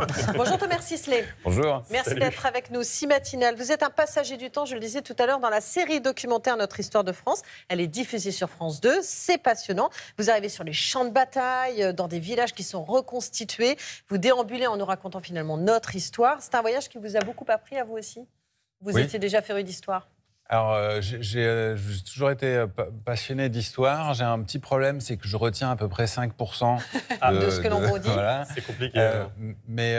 Bonjour Thomas Sisley. Bonjour. Merci d'être avec nous. Si matinale. Vous êtes un passager du temps, je le disais tout à l'heure, dans la série documentaire Notre histoire de France. Elle est diffusée sur France 2. C'est passionnant. Vous arrivez sur les champs de bataille, euh, dans des villages qui sont reconstitués. Vous déambulez en nous racontant finalement notre histoire. C'est un voyage qui vous a beaucoup appris à vous aussi Vous étiez déjà féru d'histoire alors, euh, euh, j'ai toujours été euh, passionné d'histoire. J'ai un petit problème, c'est que je retiens à peu près 5% ah, de, de, ce que l'on dit. C'est compliqué. mais,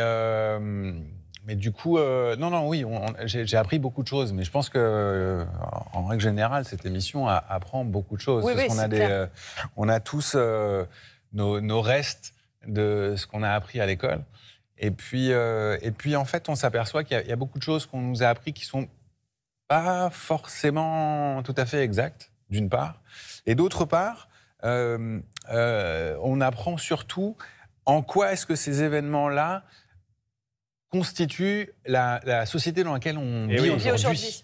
mais du coup, non, non, oui, j'ai appris beaucoup de choses. Mais je pense que, en règle générale, cette émission apprend beaucoup de choses. Oui, oui, on, a des, on a tous nos, restes de ce qu'on a appris à l'école. Et puis, et puis, en fait, on s'aperçoit qu'il y, y a beaucoup de choses qu'on nous a appris qui sont pas forcément tout à fait exact, d'une part. Et d'autre part, euh, euh, on apprend surtout en quoi est-ce que ces événements-là constituent la, société dans laquelle on eh vit aujourd'hui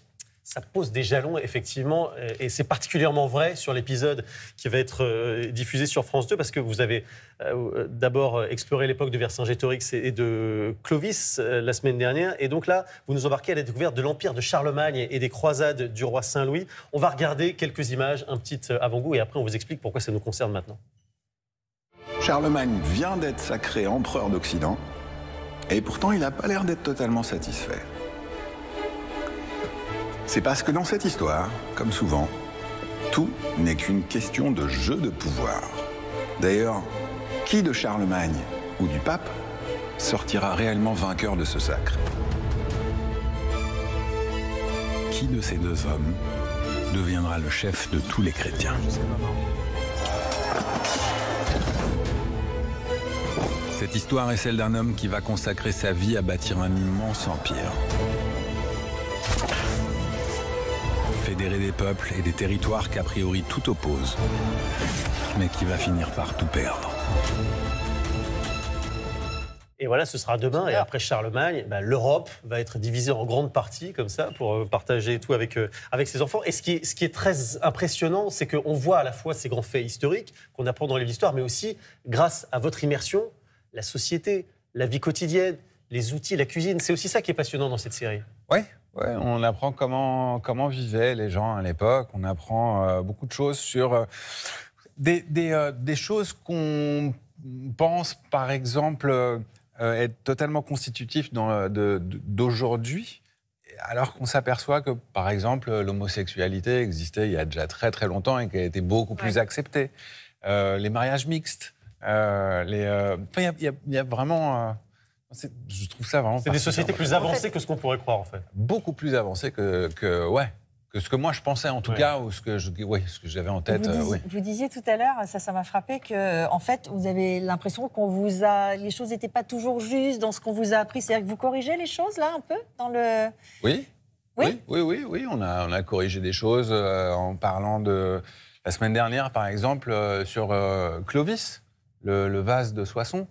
ça pose des jalons, effectivement, euh, et c'est particulièrement vrai sur l'épisode qui va être euh, diffusé sur France 2, parce que vous avez euh, d'abord exploré l'époque de Vercingétorix et de Clovis la semaine dernière, et donc là, vous nous embarquez à la découverte de l'Empire de Charlemagne et des croisades du roi Saint-Louis. On va regarder quelques images, un petit avant-goût, et après on vous explique pourquoi ça nous concerne maintenant. Charlemagne vient d'être sacré empereur d'Occident, et pourtant il n'a pas l'air d'être totalement satisfait. C'est parce que dans cette histoire, comme souvent, tout n'est qu'une question de jeu de pouvoir. D'ailleurs, qui de Charlemagne ou du pape sortira réellement vainqueur de ce sacre Qui de ces deux hommes deviendra le chef de tous les chrétiens Cette histoire est celle d'un homme qui va consacrer sa vie à bâtir un immense empire fédérer des peuples et des territoires qu'a priori tout oppose, mais qui va finir par tout perdre. Et voilà, ce sera demain. Et après Charlemagne, bah, l'Europe va être divisée en grandes parties, comme ça, pour euh, partager tout avec, euh, avec ses enfants. Et ce qui est, ce qui est très impressionnant, c'est qu'on voit à la fois ces grands faits historiques qu'on apprend dans les histoires, mais aussi, grâce à votre immersion, la société, la vie quotidienne, les outils, la cuisine. C'est aussi ça qui est passionnant dans cette série. Oui, Ouais, on apprend comment, comment vivaient les gens à l'époque. On apprend euh, beaucoup de choses sur euh, euh, des, choses qu'on pense, par exemple, être totalement constitutif d'aujourd'hui, alors qu'on s'aperçoit que, par exemple, l'homosexualité existait il y a déjà très très longtemps et qu'elle était beaucoup plus acceptée. les mariages mixtes, il y, a vraiment je trouve ça vraiment. C'est des sociétés plus avancées que ce qu'on pourrait croire, en fait. Beaucoup plus avancées que, ouais, que ce que moi je pensais en tout cas ou ce que j'avais en tête. Euh, vous, disiez, tout à l'heure, ça, ça m'a frappé que en fait vous avez l'impression qu'on vous les choses n'étaient pas toujours justes dans ce qu'on vous a appris. C'est-à-dire que vous corrigez les choses là un peu dans le. Oui. Oui, oui, oui, oui, On, a, on a corrigé des choses euh, en parlant de la semaine dernière par exemple euh, sur Clovis, le, vase de Soissons.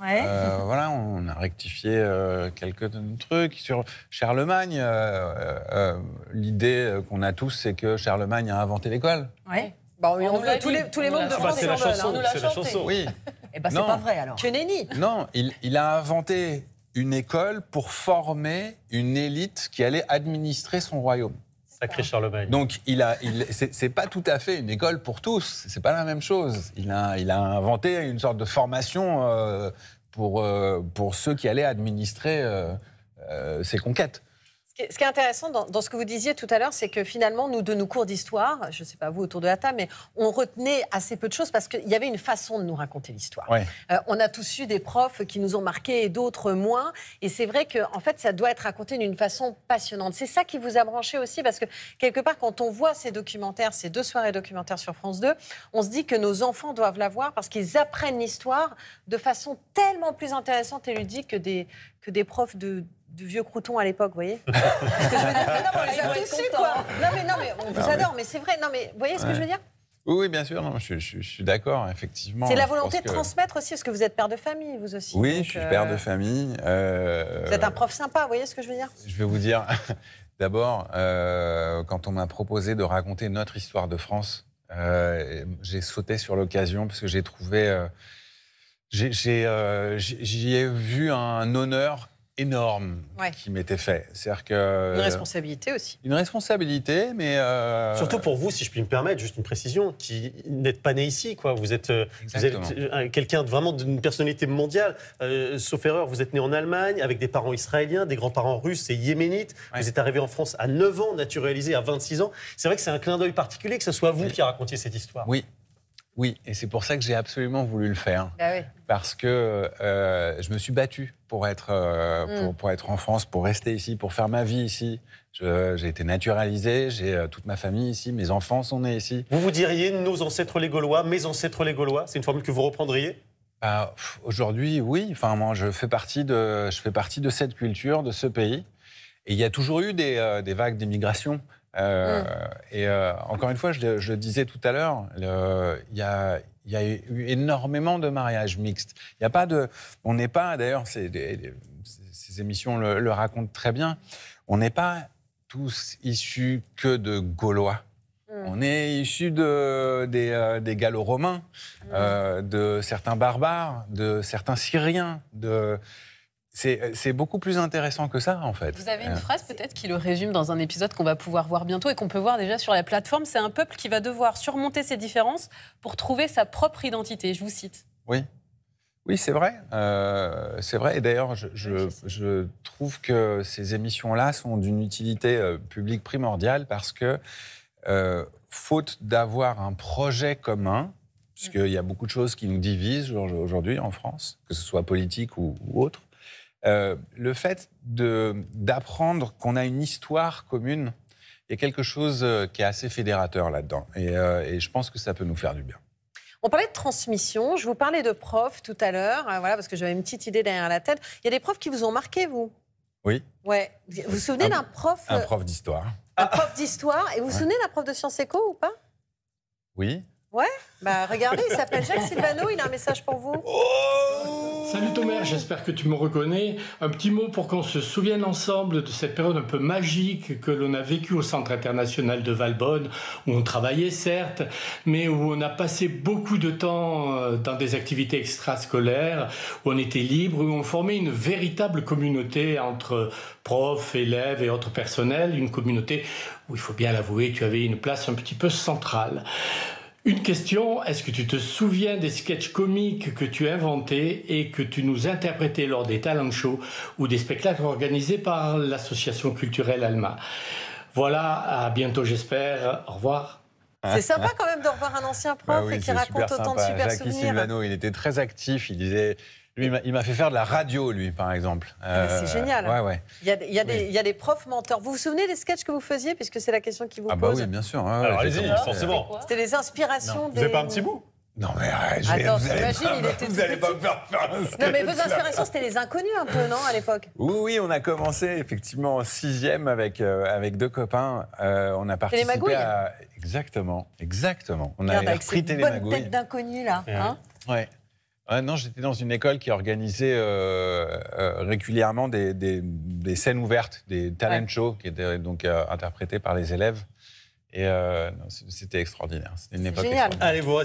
Ouais. Euh, voilà, on a rectifié euh, quelques trucs. Sur Charlemagne, euh, l'idée qu'on a tous, c'est que Charlemagne a inventé l'école. Oui, bah, on on tous, les, tous membres de France, c'est la chanson. Oui. Eh ben, c'est pas vrai alors. Que nenni. Non, il a inventé une école pour former une élite qui allait administrer son royaume. Sacré ah. Charlemagne. Donc, il a, c'est pas tout à fait une école pour tous. C'est pas la même chose. Il a, inventé une sorte de formation euh, euh, pour, ceux qui allaient administrer euh, euh ses conquêtes. Ce qui est intéressant dans, ce que vous disiez tout à l'heure, c'est que finalement, nous, de nos cours d'histoire, je ne sais pas vous autour de la table, mais on retenait assez peu de choses parce qu'il y avait une façon de nous raconter l'histoire. Euh, on a tous eu des profs qui nous ont marqués et d'autres moins. Et c'est vrai que en fait, ça doit être raconté d'une façon passionnante. C'est ça qui vous a branché aussi parce que quelque part, quand on voit ces documentaires, ces deux soirées documentaires sur France 2, on se dit que nos enfants doivent la voir parce qu'ils apprennent l'histoire de façon tellement plus intéressante et ludique que des, que des profs de du vieux crouton à l'époque, vous voyez que je veux dire mais Non, mais on les a quoi. Non, mais, non, mais on vous ah adore, mais, c'est vrai. Non, mais vous voyez ce que je veux dire oui, bien sûr, je, suis d'accord, effectivement. C'est la volonté de transmettre aussi, parce que vous êtes père de famille, vous aussi. Oui, je suis père de euh, famille. Euh, vous êtes un prof sympa, vous voyez ce que je veux dire Je vais vous dire, d'abord, euh, quand on m'a proposé de raconter notre histoire de France, j'ai sauté sur l'occasion, parce que j'ai trouvé... J'y ai, vu un honneur énorme qui m'était fait. C'est-à-dire que une responsabilité aussi. Une responsabilité, mais euh, surtout pour vous, si je puis me permettre, juste une précision, qui n'êtes pas né ici, quoi. Vous êtes, euh, euh, quelqu'un vraiment d'une personnalité mondiale. sauf erreur, vous êtes né en Allemagne avec des parents israéliens, des grands-parents russes et yéménites. Vous êtes arrivé en France à 9 ans, naturalisé à 26 ans. C'est vrai que c'est un clin d'œil particulier que ce soit vous qui racontiez cette histoire. Oui, oui, et c'est pour ça que j'ai absolument voulu le faire. Bah Parce que je me suis battu pour être, euh, mm. pour, pour, être en France, pour rester ici, pour faire ma vie ici. J'ai été naturalisé, j'ai euh, toute ma famille ici, mes enfants sont nés ici. Vous vous diriez nos ancêtres les Gaulois, mes ancêtres les Gaulois C'est une formule que vous reprendriez bah, Aujourd'hui, oui. Enfin, moi, je fais, partie de, je fais partie de cette culture, de ce pays. Et il y a toujours eu des, euh, des vagues d'immigration. Mm. Et encore une fois, je, je le disais tout à l'heure, il y a il y a eu énormément de mariages mixtes. Il n'y a pas de. On n'est pas, d'ailleurs, ces, ces émissions le, racontent très bien, on n'est pas tous issus que de Gaulois. Hmm. On est issus de, des, euh, Gallo-Romains, hmm. euh, de certains barbares, de certains Syriens, de. Euh, c'est beaucoup plus intéressant que ça, en fait. Vous avez une euh. phrase peut-être qui le résume dans un épisode qu'on va pouvoir voir bientôt et qu'on peut voir déjà sur la plateforme. C'est un peuple qui va devoir surmonter ses différences pour trouver sa propre identité. Je vous cite. Oui. Oui, c'est vrai. Euh, c'est vrai. Et d'ailleurs, je, trouve que ces émissions-là sont d'une utilité publique primordiale parce que, faute d'avoir un projet commun, puisqu'il y a beaucoup de choses qui nous divisent aujourd'hui en France, que ce soit politique ou autre, euh, le fait d'apprendre qu'on a une histoire commune, il y a quelque chose euh, qui est assez fédérateur là-dedans. Euh, et, je pense que ça peut nous faire du bien. On parlait de transmission, je vous parlais de profs tout à l'heure, voilà, parce que j'avais une petite idée derrière la tête. Il y a des profs qui vous ont marqué, vous Oui. Ouais. Vous vous souvenez d'un prof Un prof d'histoire. Un prof d'histoire. Et vous vous souvenez d'un prof de sciences éco ou pas Oui. Ouais, bah regardez, il s'appelle Jacques Silvano, il a un message pour vous. Oh Salut Thomas, j'espère que tu me reconnais. Un petit mot pour qu'on se souvienne ensemble de cette période un peu magique que l'on a vécue au Centre international de Valbonne, où on travaillait certes, mais où on a passé beaucoup de temps euh, dans des activités extrascolaires, où on était libre, où on formait une véritable communauté entre profs, élèves et autres personnels, une communauté où il faut bien l'avouer, tu avais une place un petit peu centrale. Une question, est-ce que tu te souviens des sketchs comiques que tu inventais et que tu nous interprétais lors des talent shows ou des spectacles organisés par l'association culturelle Alma Voilà, à bientôt j'espère, au revoir. C'est sympa quand même de revoir un ancien bah prof et qui raconte autant de super souvenirs. il était très actif, il disait il m'a fait faire de la radio, lui, par exemple. Ah, c'est euh, génial. Ouais, ouais. Il, y a, des, profs menteurs. Vous vous souvenez des sketchs que vous faisiez Puisque c'est la question qui vous pose. Ah, bah oui, bien sûr. allez-y, forcément. C'était les inspirations des. Vous n'avez pas un petit bout non mais euh, je Attends, vous n'allez pas, me faire faire un Non mais vos inspirations, c'était les inconnus un peu, non, à l'époque Oui, oui, on a commencé effectivement en sixième avec, euh, avec deux copains. on a participé à... Exactement, exactement. On Regarde, a repris Télémagouille. Bonne tête d'inconnu, là. Hein ouais. Ah non, j'étais dans une école qui organisait euh, euh, régulièrement des, des, scènes ouvertes, des talent shows qui étaient donc euh, interprétés par les élèves. Et c'était extraordinaire. C'était une époque Allez voir.